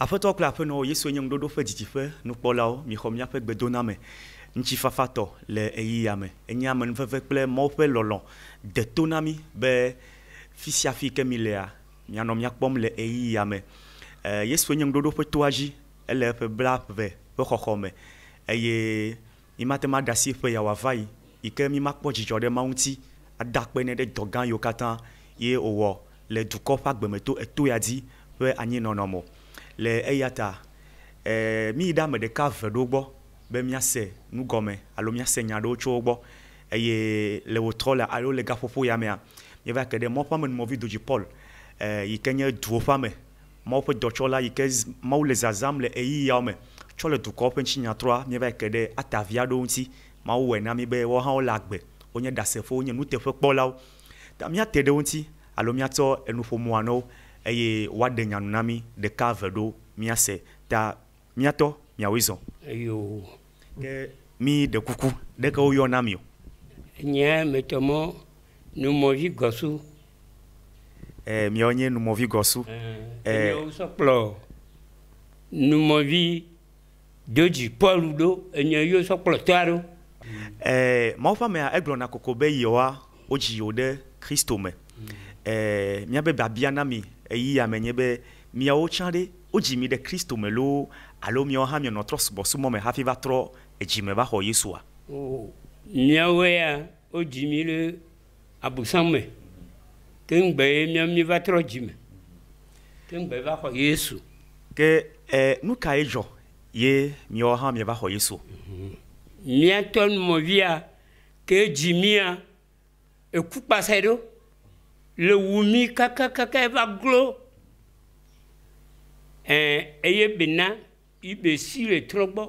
aƒetɔ kple aƒenɔwo yesu nye ŋuɖoɖo ƒe didiƒe nukpɔlawo mixɔ míaƒe gbedoname ŋutifafatɔ le eyi ya me enye amenuveve kple mɔwo ƒe lɔlɔ de to na mí be fi sia fi ke mi lea mianɔ miakpɔm le eyi ya me yesu nye ŋuɖoɖo ƒe toa dzi ele eƒe bla ve ƒe xɔxɔ me eye mímate ma ɖe asi ƒe ya wòava yi yi ke mímakpɔ dzidzɔ ɖe ma ŋuti ada akpe ne ɖe dɔgã yiwo katã ye wòwɔ le dukɔ ƒe agbemeto eto ya dzi ƒe anyinɔnɔme o le eya ta eh, mi yi ɖe ame ɖeka ve ɖewo gbɔ be miase nugɔme alo miase nya ɖewo tso wo gbɔ eye le wòtrɔ le alo le gaƒoƒo ya mea mieva ke ɖe mɔ ƒe amenumɔvi dodzi paul eh, yi ke nye duwo ƒe ame mawo ƒe dɔtsɔla yi ke mawo le zazam le eyiyawo me tsɔ le dukɔwo ƒe ŋutsinyatrɔa mieva ke ɖe atavi aɖewo ŋuti mawo wɔe na mi be woawo hã wole agbe wonye ɖasefowo wonye nuteƒekpɔlawo ta miate ɖe wo ŋuti alo miatsɔ enuƒomɔa na wo eye woaɖe nyanu na mí ɖeka ve ɖo míase ta míatɔ miawoe zɔ. eyo. ke mi ɖe kuku ɖeke woyɔ na mi o. nye metɔmɔ numɔvi gɔsu. ɛɛ eh, miawo nye numɔvi gɔsu. ɛɛ eh, eh, sɔkplɔ numɔvi dodzi pɔlu ɖo enye yio sɔkplɔtɔ aɖo. ɛɛ maawo ƒe amea egblɔna koko be yewoa wodzi yewo ɖe kristo me. ɛɛ miabe babia na mi eyi ya me nye be miawo tsã ɖe wodzi mi ɖe kristo me loo alo miawo hã mianɔ trɔ subɔsubɔ me hafi va trɔ edzime va xɔ yesua. miawo ya wodzi mi ɖe abosam me teŋgbe ye miawo mi va trɔ dzime teŋgbe va xɔ yesu. ke ɛ nu ye dzɔ ye miawo hã mi va xɔ yesu. miatɔ numɔvia ke dzi mia eku kpasa ɖo le wu mi kakakaka eva glo ɛɛ eye bena ibe si le trɔ gbɔ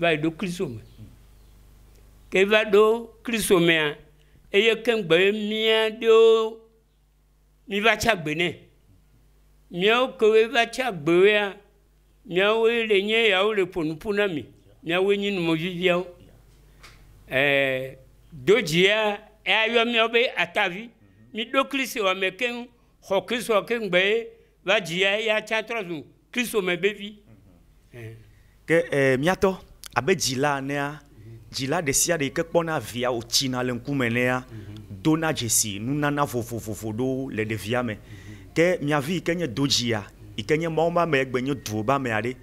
va yi ɖo kristu me ke va ɖo kristu mea eye keŋgbe ye mía ɖewo mi va tsa gbe nɛ miawo kewoe va tsa gbewea miawoe le nye yawo le ƒonuƒo na mi miawoe nye numeviviawo ɛɛ dodzi ya eyayɔ miawo be atavi mi ɖo kristu wɔme keŋ xɔ kristu wɔ keŋ gbe va dzia ya tsa trɔ zu kristu me bevi. ke ɛɛ miatɔ abe dzila nea dzila ɖe sia ɖe yi ke kpɔna via o tsina le ŋkume nea dona dzesi nunana vovovovo ɖewo le ɖevia me ke miavi yi ke nye do dzia yi ke nye mɔwo ba me egbe nye duwo ba mea ɖe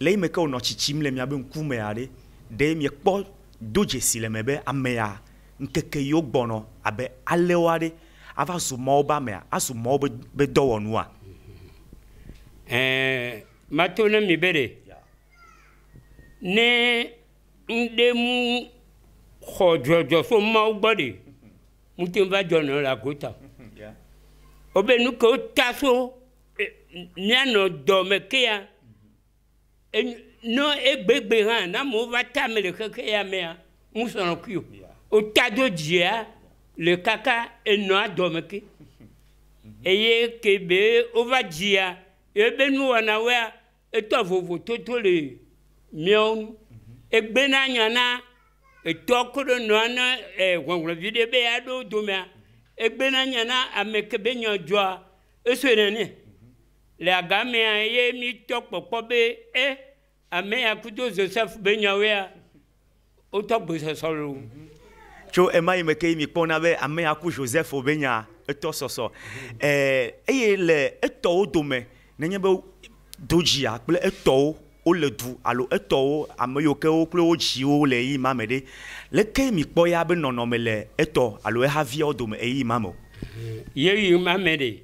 le yi me ke wonɔ tsitsim le miabe ŋkumea ɖe ɖe miekpɔ do dzesi le me be amea ŋkeke yiwo gbɔnɔ abe alewo aɖe a b'a sɔn b'a mɛ a sɔn maaw bɛ dɔ wɔ nu wa. mi bɛ de ne n mu, xɔ jɔjɔso maaw gbɔ de n tɛ ba jɔ nɔ la k'o ta o bɛ nu k'o ta so e, mianɔ dɔmɛ keya e, n'o egbegbe hã n'amewo va ta mi le xexea mea n kui o o ta do dzia le kaka enɔa dɔme ke eye ke be wova dzia ebe nuwɔna wea etɔ vovo toto le miawo nu egbena nya na etɔ ko ɖe nɔa ne ʋɔʋlɔvi ɖe be ya ɖo domea egbena nya na ame ke be nya dzɔa esoe nene le agamea ye mi tɔ kpɔkpɔ be e ame ya kudo Joseph be nyawoea wotɔ gbesɔsɔ lo tso ema yi me ke mi kpɔna be ame ya ku joseph wo be nya etɔ sɔsɔ ɛɛ eye le etɔwo dome nenye be dodzia kple etɔwo wole du alo etɔwo ame yiwo ke wo kple wo dziwo le eyi ma me ɖe leke mi kpɔ ya be nɔnɔme le etɔ alo ehaviawo dome eyi ma me o. yeyi ma me ɖe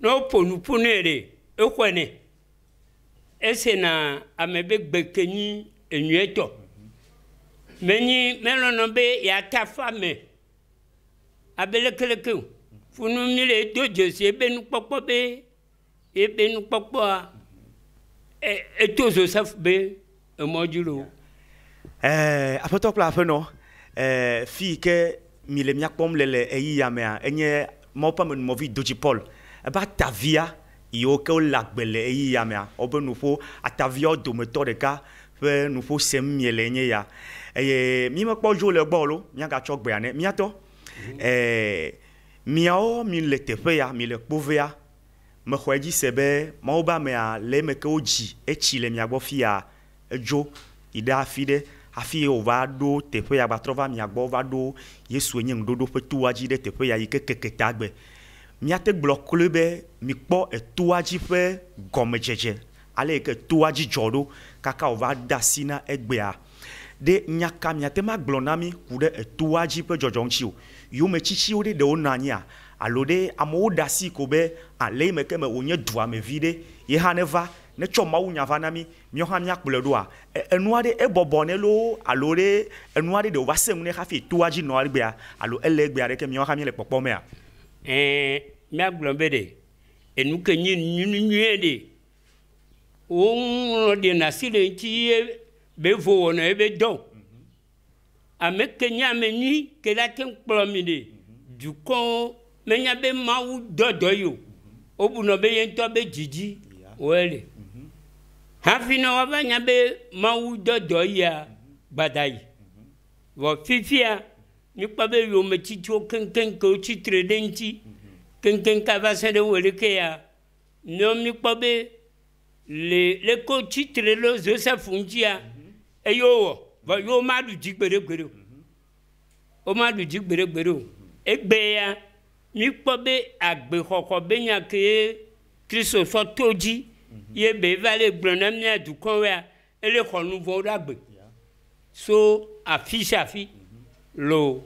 ne woƒo nuƒo nɛ ɖe exɔe nɛ ese na ame be gbe kenyi enyuietɔ menyi melono be yata fame abelekeleke funu mi le do dzesi ebe nukpɔkpɔ be ebe nukpɔkpɔa e, eto joseph be emɔ dzi lo. ɛɛ aƒetɔ kple aƒenɔ ɛɛ fi yi ke mi le miakpɔm le le eyi ya mea enye mɔ ƒe amenumɔvi dodzi paul ebe atavia yiwo ke wole agbe le eyi ya wobe nuƒo ataviawo dometɔ ɖeka ƒe nuƒo sem mie le enye ya eye míemekpɔ dzo le gbɔ lo míagatsɔ gbea ne míatɔ mhm. ee eh, miawo mi le teƒe ya mi le kpovea mexɔ edzi se be mawo be amea le eme ke wodzi etsi le mia gbɔ fia edzo yi ɖe afi ɖe hafi wòva ɖo teƒe ya gbatrɔ va mia gbɔ va ɖo yesu nye ŋuɖoɖo ƒe toa dzi ɖe teƒe ya yi ke keke ta gbe miate gblɔ kloe be mikpɔ etoa dzi ƒe gɔmedzedze ale yi ke toa dzi dzɔ ɖo kaka wòva de asi na egbea ɖe nyaka miate ma gblɔ na mi ku ɖe etoa dzi ƒe dzɔdzɔ ŋtsi o yometsitsiwo ɖe ɖewo nɔ anyia alo ɖe amewo ɖe asi ko be ale yi me ke me wònye dua me vi ɖe ye hã neva ne tsɔ mawu nya va na mi miɔ hã miakplɔe ɖoa e, enua ɖe ebɔbɔ ne loo alo ɖe enua ɖe ɖe wòva se ŋu ne hafi toa dzi nɔ egbea alo ele egbea ɖe ke miɔ hã mi le kpɔkpɔ mea. ɛɛ miagblɔ be ɖe enu ke nye nyuie ɖe wo ŋlɔ ɖe na si ɖe ŋuti ye be vowo na ebe dɔ ame ke nye ame nyi ke la te kplɔ mi de dukɔ menya be mawu dɔdɔ yi o wobunɔ be ye ŋutɔ be dzidzi woe le hafi na woava nya be mawu dɔdɔ yia gbada yi vɔ fifia mikpɔ be yometsitsiwo keŋkeŋ ke wotsitre ɖe ŋuti keŋkeŋ kava se ɖe wele ya ne mikpɔ be le leko tsitre ɖe Joseph ŋutia. Mm -hmm ẹ yóò wọ̀ bọ̀ yóò má dùn jí gbèrègbèrè o ó má dùn jí gbèrègbèrè o egbe ya mi kpɔ be agbexɔxɔ be nya kee kristu sɔ to dzi ye be va le gblɔ na mia dukɔ ya ele xɔ nu vɔ ɖe agbe so afi sia afi lo.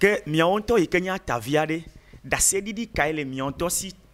ke miawo ŋutɔ yi ke nye atavi aɖe dase ɖiɖi kae le miawo ŋutɔ si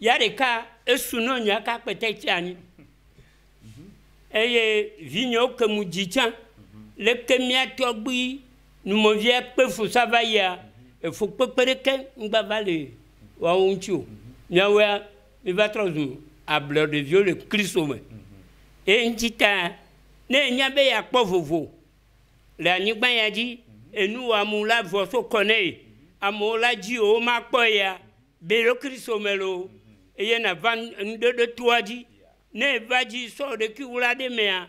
ya ɖeka esu na nyuia ka kpete tsi anyi eye vinyewo ke mu dzi tsã leke miatɔ gbi numevia kpe fo sava yia efo kpekpe ɖeke ŋgba va le woawo ŋuti o miawoa miva trɔ zu ablɔ ɖeviwo le kristu me eye ŋuti ta ne enya be yeakpɔ vovo le anyigba ya dzi enu amu la vɔ so kɔ ne amewo la dzi o womakpɔ ya be ɖo kristu me lo. Mm -hmm eye nàva nuɖoɖo toa dzi ne eva dzi sɔɔ ɖeki wla ɖe mea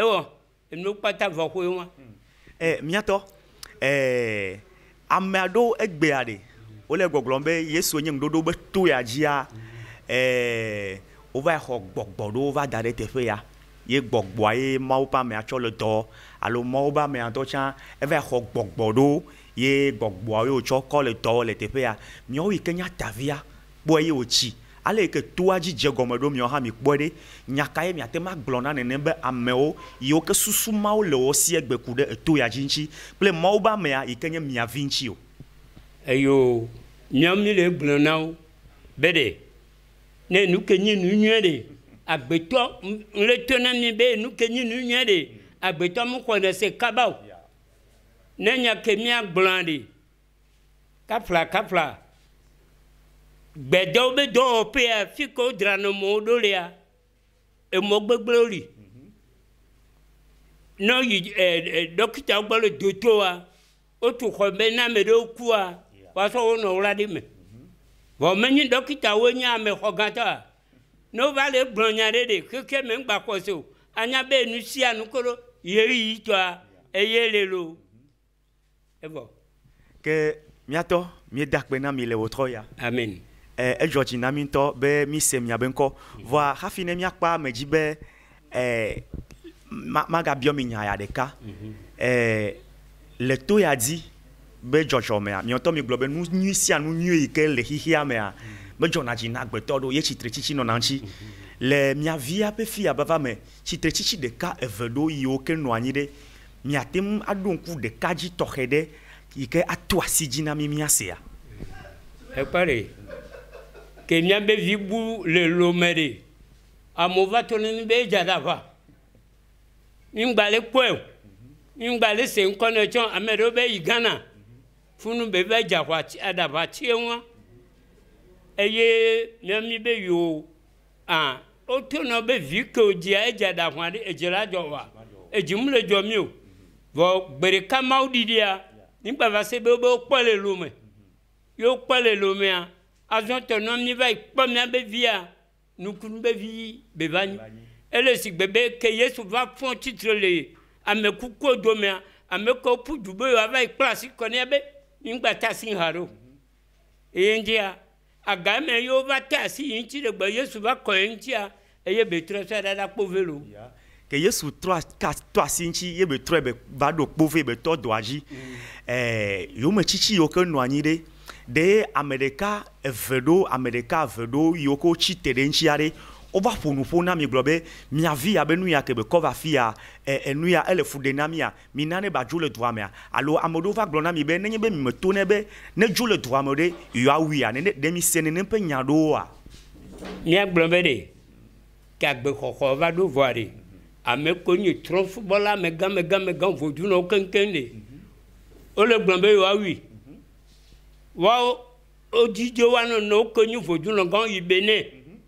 ewɔ enuwo kpata vɔ koe wa. ɛ miatɔ ɛɛ ame aɖewo egbea de wole gbɔgblɔm be yesu nye ŋuɖoɖo be to ya dzia ɛɛ wova xɔ gbɔgbɔ ɖewo va da ɖe teƒe ya ye gbɔgbɔa ye mawo ƒe amea tsɔ le dɔ alo mawo ƒe amea tɔ tsã eva xɔ gbɔgbɔ ɖewo ye gbɔgbɔa ye wotsɔ kɔ le dɔ le teƒe ya miawo yi ke nya tavia kpɔ ye wotsi ale yi ke toa dzi dze gɔme ɖo miawo hã mi kpɔ ɖe nyaka ye miate ma gblɔ na nenem be amewo yiwo ke susu mawo le wɔ sie gbe ku ɖe eto ya dzi ŋtsi kple mawo be amea yi ke nye miavi ŋtsi o. eyo miawo le gblɔ na wo be ɖe ne nu nye nu nyuie ɖe agbetɔ n na mi be nu nye nu nyuie ɖe agbetɔ mu xɔ ɖe se kaba o ne nya ke mia gblɔa ɖe kafla kafla gbẹ̀dẹ́wo bɛ dɔwɔƒe ya fi ko drana e e, e, mɔwo ɖo lea emɔ gbegblẽwo li ne yi ɛ ɛ dɔkitawo gbɔ le dotoa wotu xɔ be ne ame ɖewo kua woasɔ wonɔ wla ɖi me mm-hmm. vɔ menye dɔkitawo nye ame xɔ gãtɔa ne wova le gblɔ nya ɖe ɖe keke me ŋgba xɔse o anya be nu sia nu kolo yeyi tɔa eye le lo mm-hmm. evɔ. ke miatɔ mieda kpe na mi le wotrɔ ya. amen edzɔ dzi na mi ŋutɔ be mi se ŋkɔ vɔa hafi ne miakpa me dzi be eh, magabiɔ ma mi nya ya ɖeka mm -hmm. eh, le to ya dzi be dzɔdzɔmea miɔtɔ mi gblɔ be nu nyui sia nu nyui yi ke le xixia mea me dzi na agbetɔ ɖo ye tsitretsitsi nɔna ŋtsi le miavia ƒe fia bava me tsitretsitsi ɖeka eve ɖo yiwo ke nɔ anyi ɖe miate ŋu aɖo ŋku ɖeka dzi tɔxɛ ɖe yi ke ato asi dzi na mi miasea. ekpe ɖe ke míabe vi bu le lome ɖe amewo va tɔ ne mi be edza ɖa ʋa nyigba le kpɔe o nyigba le se ŋkɔ ne tsɔ ame be yi ghana funu be va dza ʋa tsi aɖa ʋa tsie ŋua eye míami be yewo a woto na be vi ke wo dzia edza ɖa ʋa ɖe edzi la dzɔ wa edzi mu le dzɔ mi o vɔ gbe ɖeka mawo ɖiɖia nyigba va se be wobe wokpɔ le lome ye wokpɔ le lomea azɔn tɔnɔ mi va yi kpɔ mi abe via nukunu be vi be va nyi ele si gbe be ke yesu va fɔn titre le amekuku domea ameko pudu be yewo ava yi kpla asi kɔ ne abe migba ta si ha ɖo mhm. eye ŋutia agame yewo va ta asi yi ŋuti le gbe yesu va kɔ ye ŋutia eye be trɔ sa ɖaɖa kpo ve lo. Yeah. ke yesu trɔ ka tɔ asi ŋtsi ye be trɔe be va ɖo kpo ve be tɔ doa dzi mhm. ɛɛ yometsitsi yiwo ke nɔ anyi ɖe ɖe ame ɖeka eve ɖewo ame ɖeka eve ɖewo yiwo ko tsi te ɖe ŋtsi aɖe wova ƒo nu ƒo na mi gblɔ be miavi ya nu ya ke be kɔ va fi ya enu e, ya ele fu ɖe na mia mina ne ba dzo le dua mea alo ame ɖewo va gblɔ na mi be nenye be mime to ne be ne dzo le dua me ɖe yewoawui ya ne ɖe mi se nene ƒe nya ɖewoa. míagblɔ be ɖe ke agbexɔxɔ va ɖo vɔa ɖe ame ko nye trɔ fubɔla vodunɔ keŋkeŋ ɖe wole gblɔm be yewoawui wa odzidze wa nɔnɔ woke nyi vodunɔgã yi bene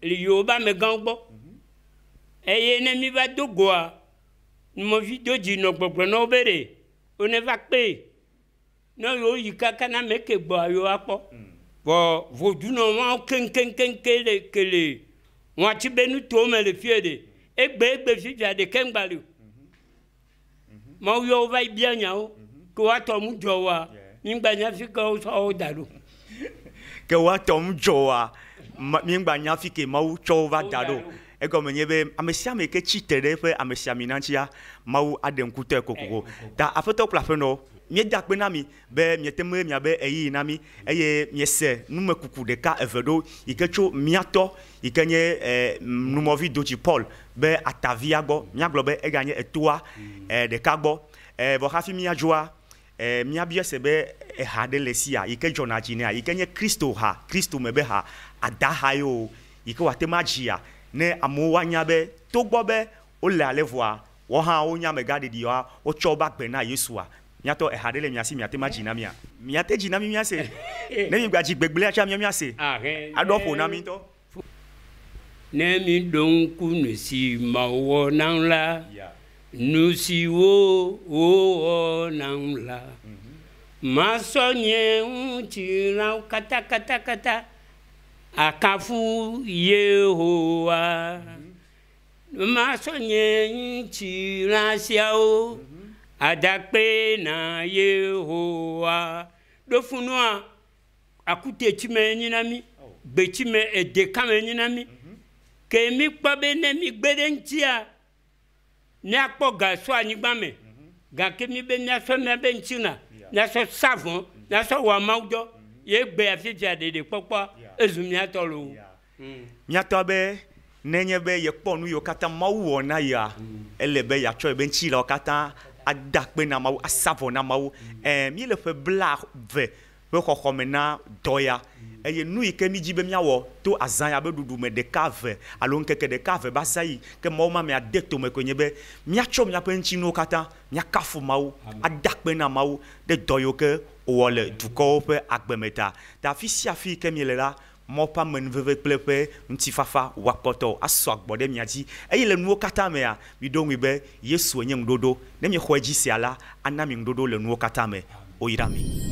le yewoba amegã gbɔ eye ne mi va do goa numɔvi do dzi nɔ gbɔgblɔ na wo be ɖe wo ne va kpee ne yewo yi kaka na ame ke gbɔa yewo akpɔ vɔ vodunɔ mawo mhm. keŋkeŋkeŋke le kele ŋɔtsi be nutowo me le fie ɖe egbe egbe fifia ɖeke ŋgba le mhm. Mhm. o mawo yɔ wo va yi bia nyawo ke woatɔ nu dzɔ woa mingba nyafika usawo dalu ke wa tɔm dzɔa mingba nyafike mawu tsɔ va da ɖo egɔme nye be ame sia ame ke tsi te ɖe eƒe ame sia mi na ŋtsia mawu aɖe ŋkutɔe kokoko ta aƒetɔ kple aƒenɔ míeda kpe na mi be míete me miabe eyiyi na mi eye míese numekuku ɖeka eve ɖo yi ke tso míatɔ yi ke nye numɔvi dodzi paul be atavia gbɔ míagblɔ be eganye etoa eh, ɖeka gbɔ eh, hafi míadzoa eh, miabia sɛ bɛ ɛha eh, le si ya yi ke dzɔna dzi nea yi ke nye kristo ha kristo me be ha ada ha yi o yi ke wòate ma dzi ya ne amewo woanya be togbɔ be wole ale voa wɔ hã wonya amegã ɖiɖi wa wotsɔ wobe agbe na yesua miatɔ ɛha eh, ɖe le miasi miate ma dzi na mia miate dzi na mi miase ne mi gba dzi gbegblea tsa mia miase aɖɔ ƒo na mi ŋutɔ. ne mi ɖo ŋku nu si mawu wɔ na la. Yeah nusiwo wowɔnawo la mhm. masɔ nye ŋutsirawo katakatakata akafu yehowa mhm. masɔ nye ŋutsira siawo mhm. adakpe na yehowa ɖo funua akuteti me enyi na mi oh. gbetsi me edeka me enyi na mi ke mi kpɔ be ne mi gbe ɖe ŋutia míakpɔ gasɔ anyigba me mhm. gake mi be míasɔ míabe ŋtsi na míasɔ savɔ míasɔ mhm. wɔamawo dzɔ mhm. ye gbe afi sia ɖeɖe kpɔkpɔ ezu míatɔ lo wo. míatɔ hmm. be nenye be yekpɔ nu yiwo katã mawu wɔ na yia hmm. ele be yatsɔ ebe ŋtsi la wo katã ada akpe na mawu asavɔ na mawu hmm. ɛɛ mi le ƒe bla ve. Mm -hmm ƒe xɔxɔme na dɔya eye nu yi ke mídzi be míawɔ to azã ya be ɖuɖu me ɖeka ve alo ŋkeke ɖeka ve ba sa yi ke mawo ma mea de tome koe nye be míatsɔ míaƒe ŋutinuwo katã míakafu mawo ada akpe na mawo ɖe dɔ yiwo ke wɔ le dukɔwo ƒe agbeme ta ta afi sia afi yi ke mi le la mɔ ƒe amenuveve kple eƒe ŋutifafa wakpɔtɔ asɔ agbɔ ɖe mia dzi eye le nuwo katã mea miɖo ŋui be yesu nye ŋuɖoɖo ne miexɔ edzi sia la ana mi ŋuɖoɖo le nuwo katã me woyi ɖa mi.